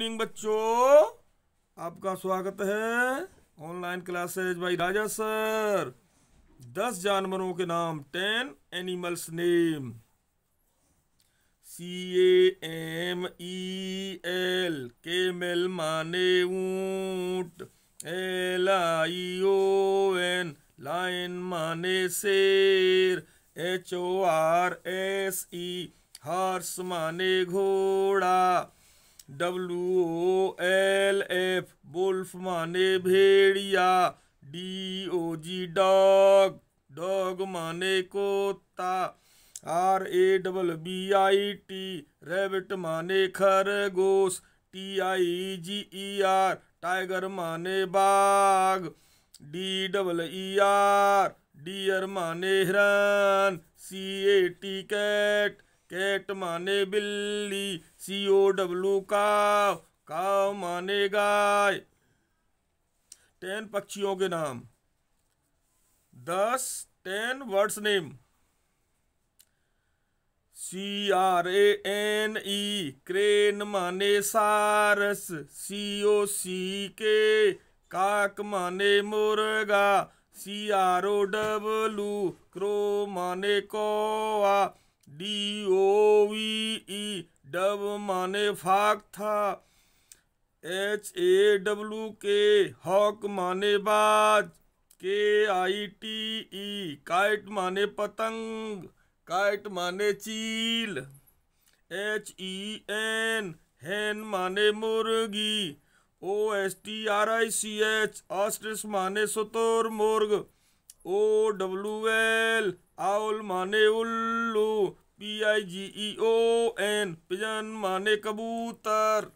morning बच्चों आपका स्वागत है ऑनलाइन क्लासेज भाई राजा सर दस जानवरों के नाम ten animals name C A M E L camel माने ऊट L I O N lion माने शेर H O R S E horse माने घोड़ा W O L F wolf माने भेड़िया D O G dog dog माने कोता R A double B I T rabbit माने खरगोश T I G E R tiger माने बाघ D double E R deer माने हिरन सी ए टी कैट कैट माने बिल्ली सी ओ डब्लू काव काव माने गाय टेन पक्षियों के नाम दस ten birds name C R A N E crane माने सारस C O C K cock माने मुर्गा C R O W crow माने कोआ D O V E dove माने फाक था H A W K hawk माने बाज के आई टी ई काइट माने पतंग काइट माने चील एच ई एन हैन माने मुर्गी O S T R I C H ostrich माने सुतोर मुर्ग ओ डब्लू एल आउल माने उल्लू P I G E O N pigeon माने कबूतर